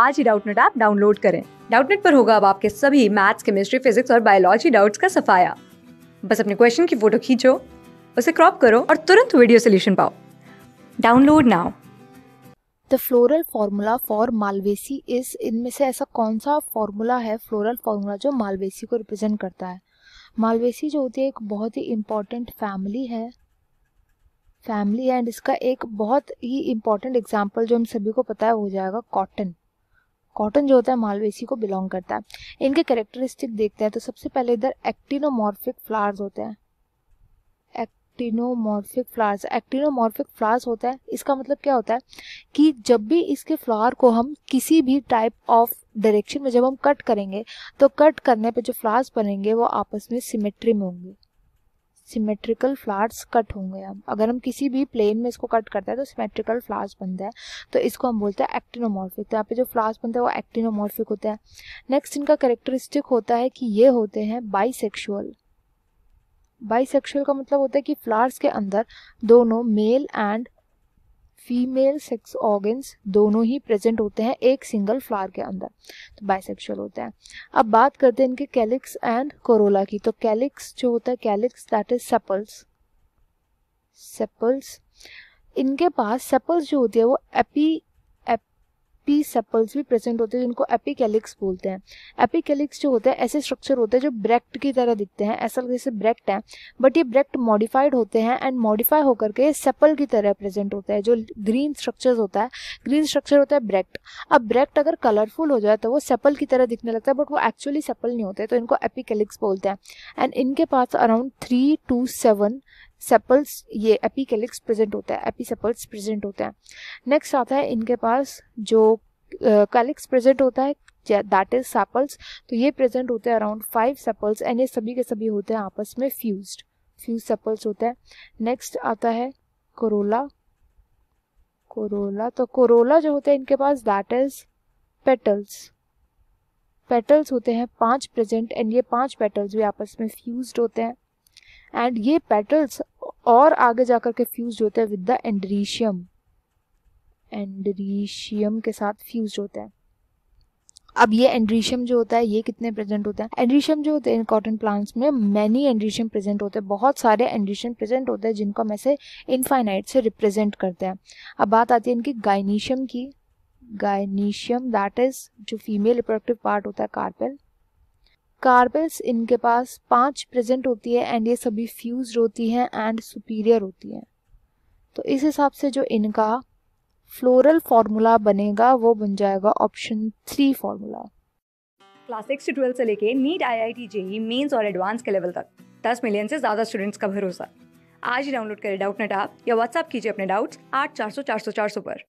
आज ही Doubtnut app download करें डाउटनेट पर होगा अब आपके सभी मैथ्स केमिस्ट्री फिजिक्स और बायोलॉजी डाउट्स का सफाया बस अपने क्वेश्चन की फोटो खींचो उसे क्रॉप करो और तुरंत वीडियो सोल्यूशन पाओ download now the floral formula for Malvaceae is इनमें से ऐसा कौन सा फार्मूला है फ्लोरल फार्मूला जो मालवेसी को रिप्रेजेंट करता है मालवेसी जो होती है एक बहुत ही इम्पॉर्टेंट फैमिली है फैमिली एंड इसका एक बहुत ही इम्पॉर्टेंट एग्जाम्पल जो हम सभी को पता है हो जाएगा कॉटन कॉटन जो होता है मालवेसी को बिलोंग करता है इनके करेक्टरिस्टिक देखते हैं तो सबसे पहले इधर एक्टिनोमॉर्फिक फ्लावर्स होते हैं एक्टिनोमॉर्फिक फ्लावर्स एक्टिनोमॉर्फिक फ्लावर्स होता है इसका मतलब क्या होता है कि जब भी इसके फ्लावर को हम किसी भी टाइप ऑफ डायरेक्शन में जब हम कट करेंगे तो कट करने पे जो फ्लावर्स बनेंगे वो आपस में सिमेट्री में होंगे सिमेट्रिकल फ्लावर्स कट होंगे अब अगर हम किसी भी प्लेन में इसको कट करते हैं तो सिमेट्रिकल फ्लावर्स बनता है तो इसको हम बोलते हैं एक्टिनोमॉर्फिक तो यहाँ पे जो फ्लावर्स बनते हैं वो एक्टिनोमॉर्फिक होता है नेक्स्ट इनका करेक्टरिस्टिक होता है कि ये होते हैं बाई सेक्शुअल का मतलब होता है कि फ्लावर्स के अंदर दोनों male and female sex organs दोनों ही प्रेजेंट होते हैं एक सिंगल फ्लावर के अंदर तो बाइसेक्सुअल होते हैं अब बात करते हैं इनके कैलिक्स एंड कोरोला की तो कैलिक्स जो होता है calyx that is sepals sepals इनके पास सेपल्स जो होती है वो एपी पी सेपल्स भी प्रेजेंट होते हैं जिनको एपिकेलिक्स बोलते हैं एपिकेलिक्स जो होते हैं ऐसे स्ट्रक्चर होते हैं जो ब्रेक्ट की तरह दिखते हैं ऐसा जैसे ब्रेक्ट है बट ये ब्रेक्ट मॉडिफाइड होते हैं एंड मॉडिफाई होकर के सेपल की तरह प्रेजेंट होता है जो ग्रीन स्ट्रक्चर होता है ग्रीन स्ट्रक्चर होता है ब्रेक्ट अब ब्रेक्ट अगर कलरफुल हो जाए तो वो सेपल की तरह दिखने लगता है बट वो एक्चुअली सेपल नहीं होते तो इनको एपिकेलिक्स बोलते हैं एंड इनके पास around three to seven sepals ये एपिकेलिक्स प्रेजेंट होता है एपीसेपल्स प्रेजेंट होते हैं नेक्स्ट आता है इनके पास जो कैलिक्स uh, प्रेजेंट होता है दैट इज सेपल्स तो ये प्रेजेंट होते हैं अराउंड फाइव सेपल्स एंड ये सभी के सभी होते हैं आपस में फ्यूज्ड फ्यूज सेपल्स होते हैं नेक्स्ट आता है कोरोला कोरोला तो कोरोला जो होते हैं इनके पास दैट इज पेटल्स पेटल्स होते हैं पांच प्रेजेंट एंड ये पांच पेटल्स भी आपस में फ्यूज्ड होते हैं एंड ये पेटल्स और आगे जाकर के फ्यूज होते हैं विद द एंड्रीशियम एंड्रीशियम के साथ फ्यूज होते हैं अब ये एंड्रीशियम जो होता है ये कितने प्रेजेंट होते हैं एंड्रीशियम जो होते हैं कॉटन प्लांट्स में मैनी एंड्रीशियम प्रेजेंट होते हैं बहुत सारे एंड्रीशियम प्रेजेंट होते हैं जिनको हम ऐसे इनफाइनाइट से रिप्रेजेंट करते हैं अब बात आती है इनकी गाइनीशियम की गाइनीशियम दैट इज जो फीमेल रिप्रोडक्टिव पार्ट होता है कार्पेल कार्बल्स इनके पास पांच प्रेजेंट होती है एंड ये सभी फ्यूज होती हैं एंड सुपीरियर होती हैं तो इस हिसाब से जो इनका फ्लोरल फार्मूला बनेगा वो बन जाएगा option three formula class six to twelfth से लेके NEET I I T JEE Mains और एडवांस के लेवल तक दस मिलियन से ज़्यादा स्टूडेंट्स का भरोसा आज ही डाउनलोड करें डाउट नेट आप या व्हाट्सअप कीजिए अपने डाउट्स आठ चार सौ चार सौ चार सौ पर